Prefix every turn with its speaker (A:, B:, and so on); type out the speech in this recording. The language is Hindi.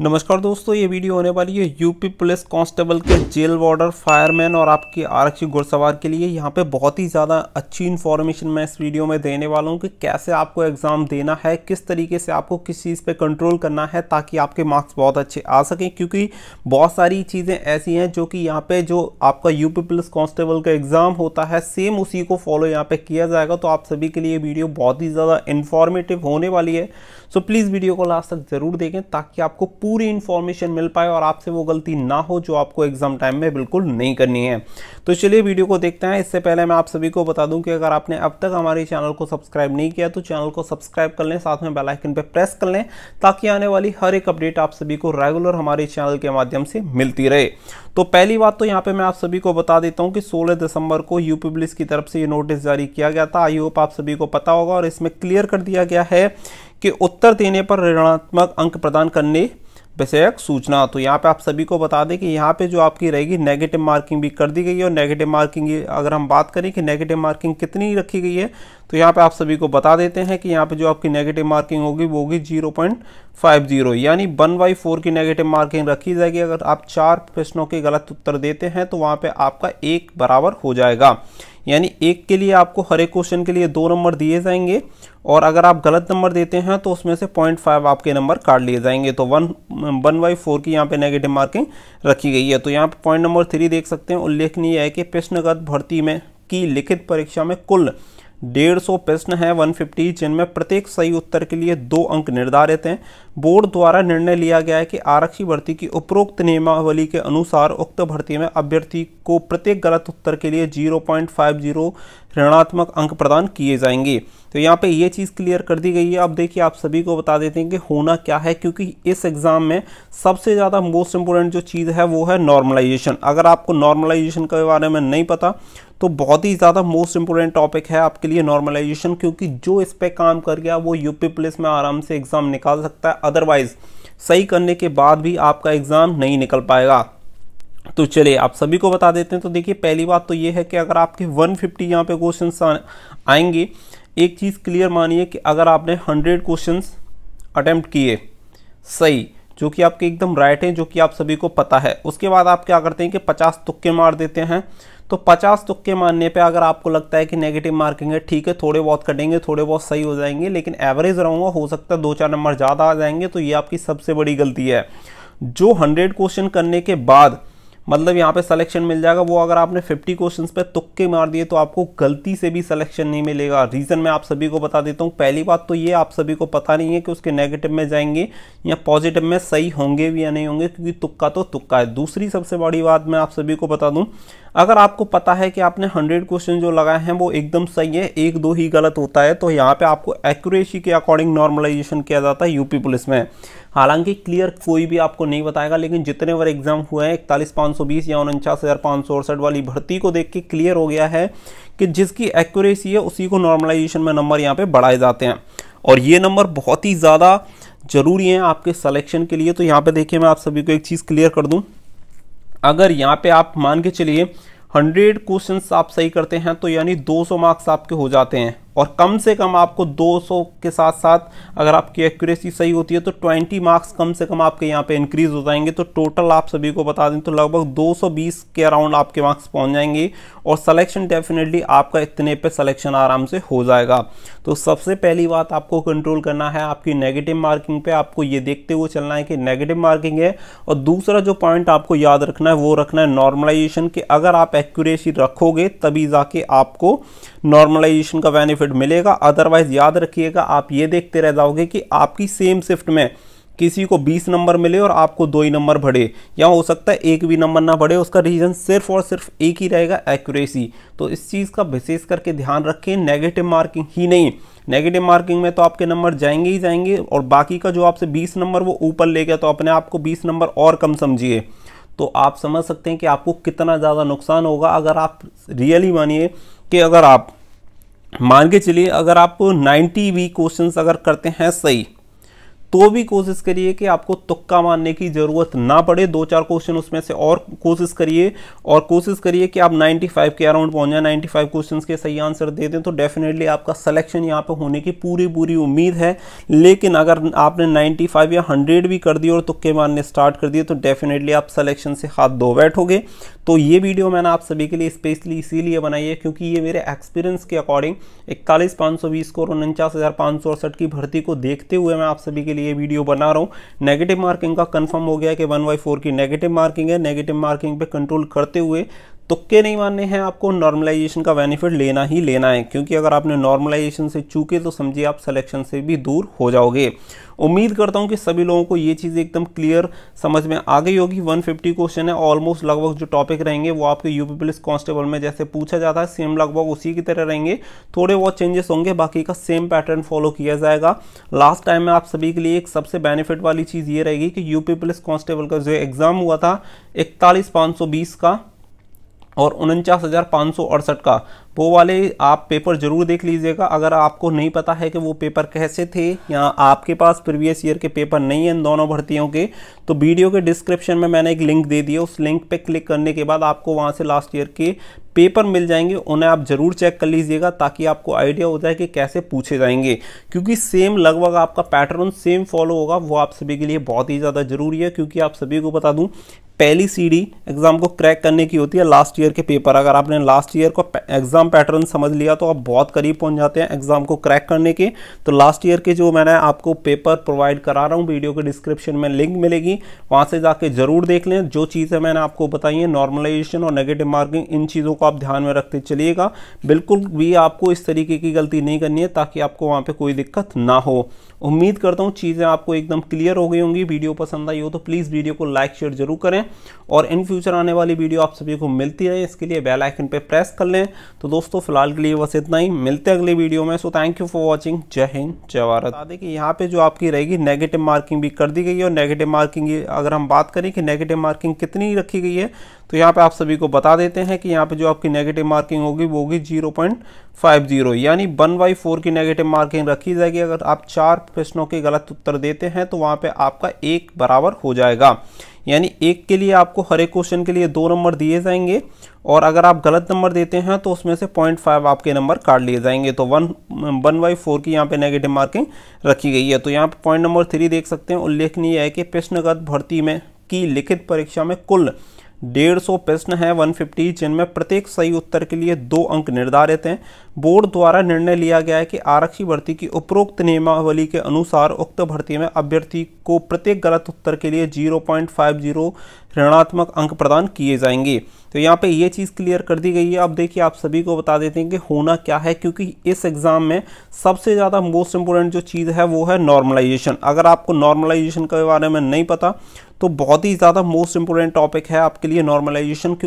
A: नमस्कार दोस्तों ये वीडियो होने वाली है यूपी पुलिस कांस्टेबल के जेल वार्डर फायरमैन और आपके आरक्षी घुड़सवार के लिए यहाँ पे बहुत ही ज़्यादा अच्छी इन्फॉर्मेशन मैं इस वीडियो में देने वाला हूँ कि कैसे आपको एग्ज़ाम देना है किस तरीके से आपको किस चीज़ पे कंट्रोल करना है ताकि आपके मार्क्स बहुत अच्छे आ सकें क्योंकि बहुत सारी चीज़ें ऐसी हैं जो कि यहाँ पर जो आपका यूपी पुलिस कॉन्स्टेबल का एग्ज़ाम होता है सेम उसी को फॉलो यहाँ पर किया जाएगा तो आप सभी के लिए वीडियो बहुत ही ज़्यादा इन्फॉर्मेटिव होने वाली है सो प्लीज़ वीडियो को लास्ट तक ज़रूर देखें ताकि आपको पूरी इन्फॉर्मेशन मिल पाए और आपसे वो गलती ना हो जो आपको एग्जाम टाइम में बिल्कुल नहीं करनी है तो चलिए वीडियो को देखते हैं इससे पहले मैं आप सभी को बता दूं कि अगर आपने अब तक हमारे चैनल को सब्सक्राइब नहीं किया तो चैनल को सब्सक्राइब कर लें साथ में बेलाइकन पर प्रेस कर लें ताकि आने वाली हर एक अपडेट आप सभी को रेगुलर हमारे चैनल के माध्यम से मिलती रहे तो पहली बात तो यहाँ पे मैं आप सभी को बता देता हूँ कि 16 दिसंबर को यूपी पुलिस की तरफ से ये नोटिस जारी किया गया था आई होप आप सभी को पता होगा और इसमें क्लियर कर दिया गया है कि उत्तर देने पर ऋणात्मक अंक प्रदान करने विषयक सूचना तो यहाँ पे आप सभी को बता दें कि यहाँ पे जो आपकी रहेगी नेगेटिव मार्किंग भी कर दी गई है और नेगेटिव मार्किंग अगर हम बात करें कि नेगेटिव मार्किंग कितनी रखी गई है तो यहाँ पे आप सभी को बता देते हैं कि यहाँ पे जो आपकी नेगेटिव मार्किंग होगी वो होगी जीरो पॉइंट फाइव जीरो यानी वन बाई फोर की नेगेटिव मार्किंग रखी जाएगी अगर आप चार प्रश्नों के गलत उत्तर देते हैं तो वहाँ पर आपका एक बराबर हो जाएगा यानी एक के लिए आपको हर एक क्वेश्चन के लिए दो नंबर दिए जाएंगे और अगर आप गलत नंबर देते हैं तो उसमें से पॉइंट फाइव आपके नंबर काट लिए जाएंगे तो वन वन बाई फोर की यहाँ पे नेगेटिव मार्किंग रखी गई है तो यहाँ पे पॉइंट नंबर थ्री देख सकते हैं उल्लेखनीय है कि प्रश्नगत भर्ती में की लिखित परीक्षा में कुल डेढ़ सौ प्रश्न हैं फिफ्टी जिनमें प्रत्येक सही उत्तर के लिए दो अंक निर्धारित हैं बोर्ड द्वारा निर्णय लिया गया है कि आरक्षी भर्ती की उपरोक्त नियमावली के अनुसार उक्त भर्ती में अभ्यर्थी को प्रत्येक गलत उत्तर के लिए जीरो पॉइंट फाइव जीरो ऋणात्मक अंक प्रदान किए जाएंगे तो यहाँ पे ये चीज़ क्लियर कर दी गई है अब देखिए आप सभी को बता देते हैं कि होना क्या है क्योंकि इस एग्ज़ाम में सबसे ज़्यादा मोस्ट इम्पोर्टेंट जो चीज़ है वो है नॉर्मलाइजेशन अगर आपको नॉर्मलाइजेशन के बारे में नहीं पता तो बहुत ही ज़्यादा मोस्ट इंपॉर्टेंट टॉपिक है आपके लिए नॉर्मलाइजेशन क्योंकि जो इस पर काम कर गया वो यूपी पुलिस में आराम से एग्ज़ाम निकाल सकता है अदरवाइज़ सही करने के बाद भी आपका एग्ज़ाम नहीं निकल पाएगा तो चलिए आप सभी को बता देते हैं तो देखिए पहली बात तो ये है कि अगर आपके 150 फिफ्टी यहाँ पर क्वेश्चन आएंगे एक चीज़ क्लियर मानिए कि अगर आपने 100 क्वेश्चन अटैम्प्ट किए सही जो कि आपके एकदम राइट हैं जो कि आप सभी को पता है उसके बाद आप क्या करते हैं कि 50 तुक्के मार देते हैं तो 50 तुक्के मारने पे अगर आपको लगता है कि नेगेटिव मार्किंग है ठीक है थोड़े बहुत कटेंगे थोड़े बहुत सही हो जाएंगे लेकिन एवरेज रहूँगा हो सकता है दो चार नंबर ज़्यादा आ जाएंगे तो ये आपकी सबसे बड़ी गलती है जो हंड्रेड क्वेश्चन करने के बाद मतलब यहाँ पे सिलेक्शन मिल जाएगा वो अगर आपने 50 क्वेश्चंस पे तुक्के मार दिए तो आपको गलती से भी सिलेक्शन नहीं मिलेगा रीज़न मैं आप सभी को बता देता हूँ पहली बात तो ये आप सभी को पता नहीं है कि उसके नेगेटिव में जाएंगे या पॉजिटिव में सही होंगे भी या नहीं होंगे क्योंकि तुक्का तो तुक्का है दूसरी सबसे बड़ी बात मैं आप सभी को बता दूँ अगर आपको पता है कि आपने हंड्रेड क्वेश्चन जो लगाए हैं वो एकदम सही है एक दो ही गलत होता है तो यहाँ पर आपको एक्यूरेसी के अकॉर्डिंग नॉर्मलाइजेशन किया जाता है यूपी पुलिस में हालांकि क्लियर कोई भी आपको नहीं बताएगा लेकिन जितने बार एग्जाम हुए हैं इकतालीस पाँच सौ बीस या उनचास हज़ार पाँच सौ अड़सठ वाली भर्ती को देख के क्लियर हो गया है कि जिसकी एक्यूरेसी है उसी को नॉर्मलाइजेशन में नंबर यहाँ पर बढ़ाए जाते हैं और ये नंबर बहुत ही ज़्यादा ज़रूरी हैं आपके सलेक्शन के लिए तो यहाँ पर देखिए मैं आप सभी को एक चीज़ क्लियर कर दूँ अगर यहाँ पर आप मान के चलिए हंड्रेड क्वेश्चन आप सही करते हैं तो यानी सौ मार्क्स आपके हो जाते हैं और कम से कम आपको 200 के साथ साथ अगर आपकी एक्यूरेसी सही होती है तो 20 मार्क्स कम से कम आपके यहाँ पे इंक्रीज हो जाएंगे तो टोटल आप सभी को बता दें तो लगभग 220 के अराउंड आपके मार्क्स पहुँच जाएंगे और सिलेक्शन डेफिनेटली आपका इतने पे सिलेक्शन आराम से हो जाएगा तो सबसे पहली बात आपको कंट्रोल करना है आपकी नेगेटिव मार्किंग पर आपको ये देखते हुए चलना है कि नेगेटिव मार्किंग है और दूसरा जो पॉइंट आपको याद रखना है वो रखना है नॉर्मलाइजेशन कि अगर आप एक्यूरेसी रखोगे तभी जाके आपको नॉर्मलाइजेशन का बेनिफिट मिलेगा अदरवाइज याद रखिएगा आप ये देखते रह जाओगे कि आपकी सेम शिफ्ट में किसी को 20 नंबर मिले और आपको दो ही नंबर बढ़े या हो सकता है एक भी नंबर ना बढ़े उसका रीज़न सिर्फ और सिर्फ एक ही रहेगा एक्यूरेसी तो इस चीज़ का विशेष करके ध्यान रखें नेगेटिव मार्किंग ही नहीं नेगेटिव मार्किंग में तो आपके नंबर जाएंगे ही जाएंगे और बाकी का जो आपसे 20 नंबर वो ऊपर ले गया तो अपने आप को बीस नंबर और कम समझिए तो आप समझ सकते हैं कि आपको कितना ज़्यादा नुकसान होगा अगर आप रियली मानिए कि अगर आप मान के चलिए अगर आप 90 भी क्वेश्चंस अगर करते हैं सही तो भी कोशिश करिए कि आपको तुक्का मारने की ज़रूरत ना पड़े दो चार क्वेश्चन उसमें से और कोशिश करिए और कोशिश करिए कि आप 95 के अराउंड पहुंच जाए 95 क्वेश्चंस के सही आंसर दे दें तो डेफिनेटली आपका सिलेक्शन यहाँ पे होने की पूरी पूरी उम्मीद है लेकिन अगर आपने 95 या 100 भी कर दिए और तुक्के मारने स्टार्ट कर दिए तो डेफिनेटली आप सलेक्शन से हाथ धो बैठोगे तो ये वीडियो मैंने आप सभी के लिए स्पेशली इसीलिए बनाई है क्योंकि ये मेरे एक्सपीरियंस के अकॉर्डिंग इकतालीस पाँच सौ बीस को और उनचास हज़ार सौ अड़सठ की भर्ती को देखते हुए मैं आप सभी के लिए लिए वीडियो बना रहा हूँ नेगेटिव मार्किंग का कन्फर्म हो गया कि वन बाई फोर की नेगेटिव मार्किंग है नेगेटिव मार्किंग पे कंट्रोल करते हुए तुक्के नहीं मानने हैं आपको नॉर्मलाइजेशन का बेनिफिट लेना ही लेना है क्योंकि अगर आपने नॉर्मलाइजेशन से चूके तो समझिए आप सिलेक्शन से भी दूर हो जाओगे उम्मीद करता हूँ कि सभी लोगों को ये चीज़ एकदम क्लियर समझ में आ गई होगी 150 क्वेश्चन है ऑलमोस्ट लगभग जो टॉपिक रहेंगे वो आपके यूपी पुलिस कांस्टेबल में जैसे पूछा जाता है सेम लगभग उसी की तरह रहेंगे थोड़े बहुत चेंजेस होंगे बाकी का सेम पैटर्न फॉलो किया जाएगा लास्ट टाइम में आप सभी के लिए एक सबसे बेनिफिट वाली चीज़ ये रहेगी कि यूपी पुलिस कांस्टेबल का जो एग्ज़ाम हुआ था इकतालीस का और उनचास हज़ार पाँच सौ अड़सठ का वो वाले आप पेपर ज़रूर देख लीजिएगा अगर आपको नहीं पता है कि वो पेपर कैसे थे या आपके पास प्रीवियस ईयर के पेपर नहीं हैं इन दोनों भर्तियों के तो वीडियो के डिस्क्रिप्शन में मैंने एक लिंक दे दिया उस लिंक पे क्लिक करने के बाद आपको वहाँ से लास्ट ईयर के पेपर मिल जाएंगे उन्हें आप ज़रूर चेक कर लीजिएगा ताकि आपको आइडिया हो जाए कि कैसे पूछे जाएंगे क्योंकि सेम लगभग आपका पैटर्न सेम फॉलो होगा वो आप सभी के लिए बहुत ही ज़्यादा ज़रूरी है क्योंकि आप सभी को बता दूँ पहली सीढ़ी एग्ज़ाम को क्रैक करने की होती है लास्ट ईयर के पेपर अगर आपने लास्ट ईयर को एग्ज़ाम पैटर्न समझ लिया तो आप बहुत करीब पहुंच जाते हैं एग्ज़ाम को क्रैक करने के तो लास्ट ईयर के जो मैंने आपको पेपर प्रोवाइड करा रहा हूँ वीडियो के डिस्क्रिप्शन में लिंक मिलेगी वहाँ से जाके ज़रूर देख लें जो चीज़ें मैंने आपको बताई हैं नॉर्मलाइजेशन और नेगेटिव मार्किंग इन चीज़ों को आप ध्यान में रखते चलिएगा बिल्कुल भी आपको इस तरीके की गलती नहीं करनी है ताकि आपको वहाँ पर कोई दिक्कत ना हो उम्मीद करता हूँ चीज़ें आपको एकदम क्लियर हो गई होंगी वीडियो पसंद आई हो तो प्लीज़ वीडियो को लाइक शेयर जरूर करें और इन फ्यूचर आने वाली वीडियो आप सभी को मिलती रहे इसके लिए बेल आइकन पे प्रेस कर लें तो दोस्तों फिलहाल के लिए बस इतना ही मिलते हैं अगली वीडियो में so thank you for watching जय हिंद जय भारत बता दें यहाँ पे जो आपकी रहेगी नेगेटिव मार्किंग भी कर दी गई है और नेगेटिव मार्किंग अगर हम बात करें कि नेगेटिव मार्किंग कितनी रखी गई है तो यहाँ पर आप सभी को बता देते हैं कि यहाँ पर जो आपकी नेगेटिव मार्किंग होगी वो होगी जीरो यानी वन बाई की नेगेटिव मार्किंग रखी जाएगी अगर आप चार प्रश्नों के गलत उत्तर देते हैं तो वहाँ पर आपका एक बराबर हो जाएगा यानी एक के लिए आपको हर एक क्वेश्चन के लिए दो नंबर दिए जाएंगे और अगर आप गलत नंबर देते हैं तो उसमें से पॉइंट फाइव आपके नंबर काट लिए जाएंगे तो वन वन बाई फोर की यहाँ पे नेगेटिव मार्किंग रखी गई है तो यहाँ पे पॉइंट नंबर थ्री देख सकते हैं उल्लेखनीय है कि प्रश्नगत भर्ती में की लिखित परीक्षा में कुल डेढ़ सौ प्रश्न हैं फिफ्टी जिनमें प्रत्येक सही उत्तर के लिए दो अंक निर्धारित हैं बोर्ड द्वारा निर्णय लिया गया है कि आरक्षी भर्ती की उपरोक्त नियमावली के अनुसार उक्त भर्ती में अभ्यर्थी को प्रत्येक गलत उत्तर के लिए जीरो पॉइंट फाइव जीरो ऋणात्मक अंक प्रदान किए जाएंगे तो यहाँ पे ये चीज़ क्लियर कर दी गई है अब देखिए आप सभी को बता देते हैं कि होना क्या है क्योंकि इस एग्ज़ाम में सबसे ज़्यादा मोस्ट इम्पोर्टेंट जो चीज़ है वो है नॉर्मलाइजेशन अगर आपको नॉर्मलाइजेशन के बारे में नहीं पता तो बहुत ही ज़्यादा मोस्ट इंपॉर्टेंट टॉपिक है आपके लिए नॉर्मलाइजेशन